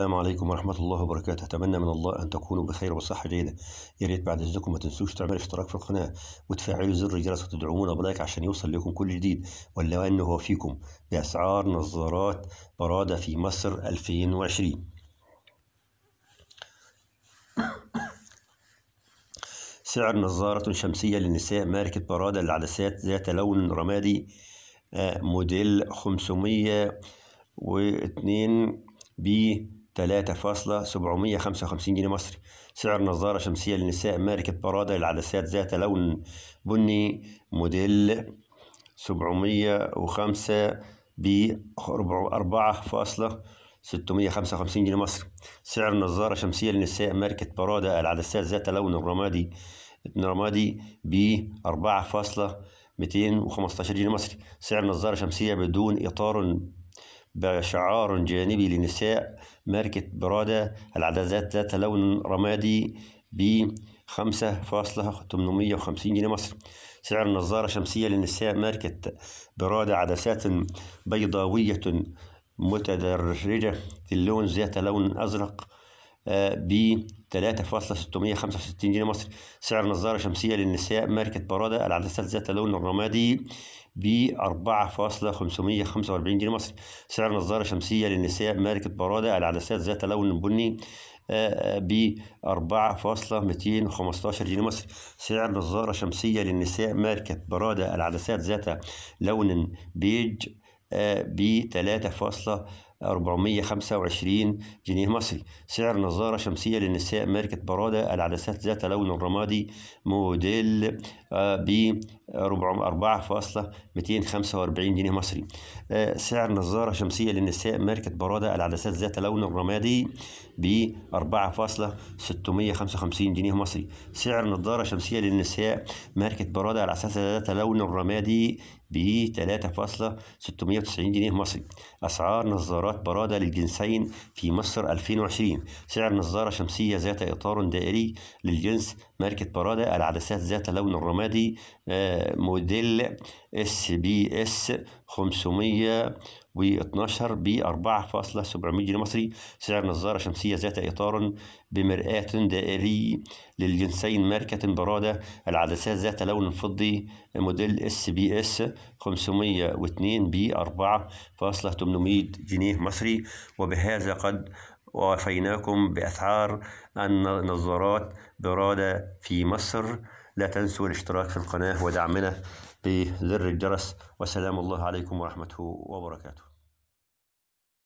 السلام عليكم ورحمة الله وبركاته أتمنى من الله أن تكونوا بخير وصحة جيدة يا ريت بعد إذنكم ما تنسوش تعملوا اشتراك في القناة وتفعلوا زر الجرس وتدعمونا بلايك عشان يوصل لكم كل جديد ولا أنه هو فيكم بأسعار نظارات برادة في مصر 2020 سعر نظارة شمسية للنساء ماركة برادة العدسات ذات لون رمادي آه، موديل 502 بي 3.755 جنيه مصري سعر نظارة شمسية للنساء ماركة برادة للعدسات ذات لون بني موديل 705 ب 4.655 جنيه مصري سعر نظارة شمسية للنساء ماركة برادة العدسات ذات لون رمادي رمادي ب 4.215 جنيه مصري سعر نظارة شمسية بدون إطار بشعار جانبي للنساء ماركة برادة العدسات ذات لون رمادي ب 5.850 جنيه مصري سعر نظارة شمسية للنساء ماركة برادة عدسات بيضاوية متدرجة اللون ذات لون أزرق آه، ب 3.665 آه، آه، جنيه مصري سعر نظارة شمسية للنساء ماركة بارادا العدسات ذات اللون الرمادي ب 4.545 جنيه مصري سعر نظارة شمسية للنساء ماركة بارادا العدسات ذات لون بني ب 4.215 جنيه مصري سعر نظارة شمسية للنساء ماركة برادة العدسات ذات لون بيج ب 3.425 جنيه مصري سعر نظارة شمسية للنساء ماركة برادة العدسات ذات لون رمادي موديل آه، ب 4245 آه، جنيه مصري سعر نظارة شمسية للنساء ماركة برادة العدسات ذات لون رمادي ب 4655 جنيه مصري سعر نظارة شمسية للنساء ماركة برادة العدسات ذات لون رمادي ب 3.690 جنيه مصري أسعار نظارات برادة للجنسين في مصر 2020 سعر نظارة شمسية ذات إطار دائري للجنس ماركة برادة العدسات ذات لون رمادي آه، موديل اس بي اس 512 ب 4.700 جنيه مصري سعر نظارة شمسية ذات إطار بمرآة دائري للجنسين ماركة برادة العدسات ذات لون فضي موديل اس بي اس 502 ب 4.800 جنيه مصري وبهذا قد ووفيناكم بأسعار النظارات برادة في مصر لا تنسوا الاشتراك في القناة ودعمنا بزر الجرس وسلام الله عليكم ورحمته وبركاته